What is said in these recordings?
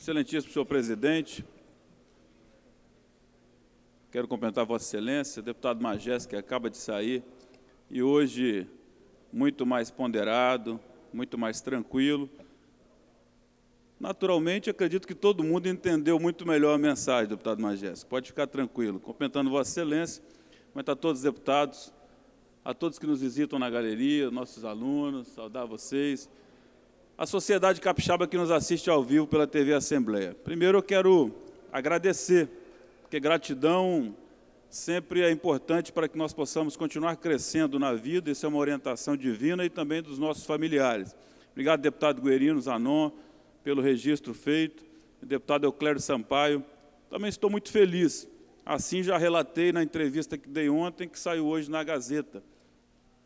Excelentíssimo senhor presidente, quero cumprimentar Vossa Excelência, deputado Magés, que acaba de sair, e hoje muito mais ponderado, muito mais tranquilo. Naturalmente, acredito que todo mundo entendeu muito melhor a mensagem, deputado Magés. Pode ficar tranquilo. Cumprimentando Vossa Excelência, cumprimentar todos os deputados, a todos que nos visitam na galeria, nossos alunos, saudar vocês a sociedade capixaba que nos assiste ao vivo pela TV Assembleia. Primeiro eu quero agradecer, porque gratidão sempre é importante para que nós possamos continuar crescendo na vida, isso é uma orientação divina e também dos nossos familiares. Obrigado, deputado Guerino Zanon, pelo registro feito, deputado Euclério Sampaio. Também estou muito feliz, assim já relatei na entrevista que dei ontem, que saiu hoje na Gazeta,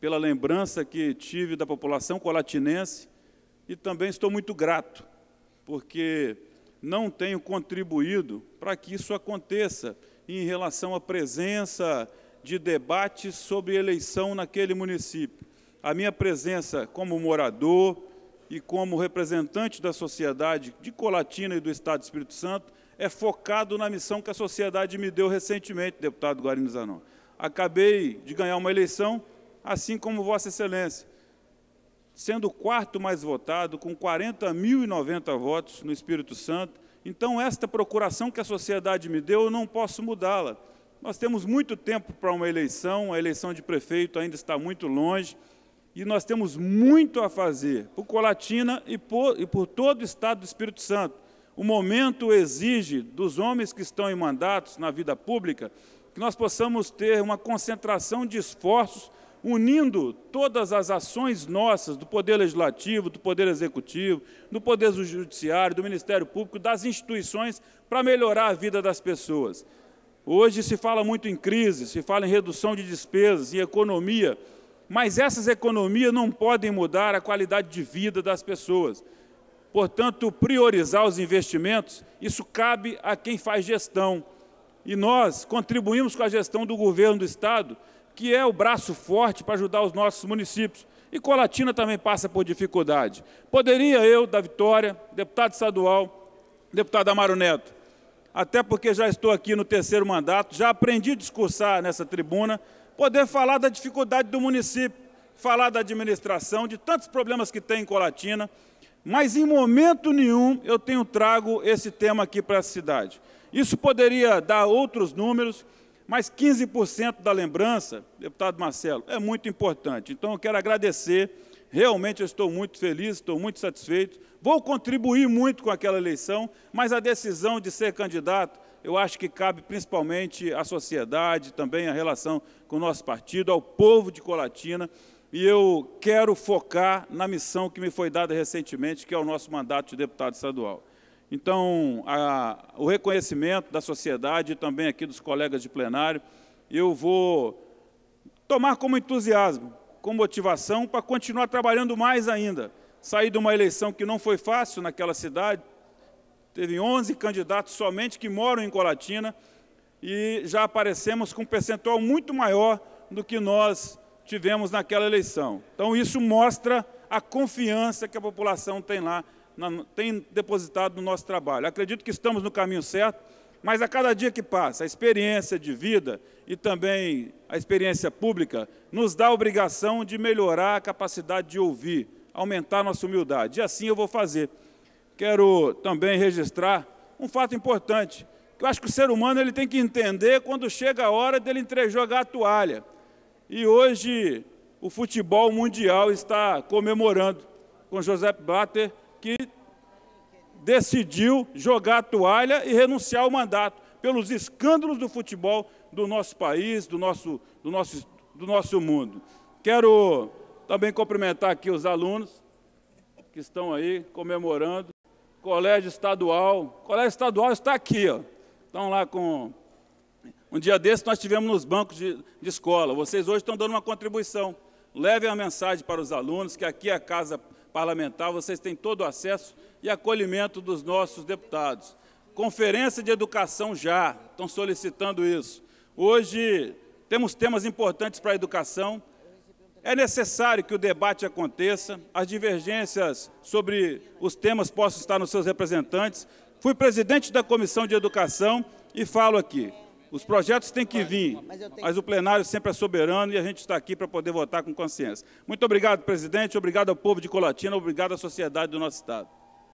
pela lembrança que tive da população colatinense, e também estou muito grato, porque não tenho contribuído para que isso aconteça em relação à presença de debates sobre eleição naquele município. A minha presença como morador e como representante da sociedade de Colatina e do Estado do Espírito Santo é focado na missão que a sociedade me deu recentemente, deputado Guarino Zanon. Acabei de ganhar uma eleição, assim como Vossa Excelência sendo o quarto mais votado, com 40.090 votos no Espírito Santo. Então, esta procuração que a sociedade me deu, eu não posso mudá-la. Nós temos muito tempo para uma eleição, a eleição de prefeito ainda está muito longe, e nós temos muito a fazer por Colatina e por, e por todo o Estado do Espírito Santo. O momento exige dos homens que estão em mandatos na vida pública que nós possamos ter uma concentração de esforços unindo todas as ações nossas, do Poder Legislativo, do Poder Executivo, do Poder Judiciário, do Ministério Público, das instituições, para melhorar a vida das pessoas. Hoje se fala muito em crise, se fala em redução de despesas, em economia, mas essas economias não podem mudar a qualidade de vida das pessoas. Portanto, priorizar os investimentos, isso cabe a quem faz gestão. E nós contribuímos com a gestão do governo do Estado que é o braço forte para ajudar os nossos municípios. E Colatina também passa por dificuldade. Poderia eu, da Vitória, deputado estadual, deputado Amaro Neto, até porque já estou aqui no terceiro mandato, já aprendi a discursar nessa tribuna, poder falar da dificuldade do município, falar da administração, de tantos problemas que tem em Colatina, mas em momento nenhum eu tenho trago esse tema aqui para a cidade. Isso poderia dar outros números, mas 15% da lembrança, deputado Marcelo, é muito importante. Então, eu quero agradecer. Realmente, eu estou muito feliz, estou muito satisfeito. Vou contribuir muito com aquela eleição, mas a decisão de ser candidato, eu acho que cabe principalmente à sociedade, também à relação com o nosso partido, ao povo de Colatina. E eu quero focar na missão que me foi dada recentemente, que é o nosso mandato de deputado estadual. Então, a, o reconhecimento da sociedade e também aqui dos colegas de plenário, eu vou tomar como entusiasmo, como motivação para continuar trabalhando mais ainda. Saí de uma eleição que não foi fácil naquela cidade, teve 11 candidatos somente que moram em Colatina e já aparecemos com um percentual muito maior do que nós tivemos naquela eleição. Então, isso mostra a confiança que a população tem lá tem depositado no nosso trabalho. Acredito que estamos no caminho certo, mas a cada dia que passa, a experiência de vida e também a experiência pública nos dá a obrigação de melhorar a capacidade de ouvir, aumentar nossa humildade. E assim eu vou fazer. Quero também registrar um fato importante. Eu acho que o ser humano ele tem que entender quando chega a hora dele entrejogar a toalha. E hoje o futebol mundial está comemorando com José Blatter que decidiu jogar a toalha e renunciar ao mandato pelos escândalos do futebol do nosso país, do nosso, do nosso, do nosso mundo. Quero também cumprimentar aqui os alunos que estão aí comemorando. Colégio Estadual. Colégio Estadual está aqui, ó. Estão lá com. Um dia desse nós tivemos nos bancos de, de escola. Vocês hoje estão dando uma contribuição. Levem a mensagem para os alunos que aqui é a casa parlamentar, vocês têm todo o acesso e acolhimento dos nossos deputados. Conferência de Educação já, estão solicitando isso. Hoje temos temas importantes para a educação. É necessário que o debate aconteça, as divergências sobre os temas possam estar nos seus representantes. Fui presidente da Comissão de Educação e falo aqui, os projetos têm que vir, mas o plenário sempre é soberano e a gente está aqui para poder votar com consciência. Muito obrigado, presidente, obrigado ao povo de Colatina, obrigado à sociedade do nosso Estado.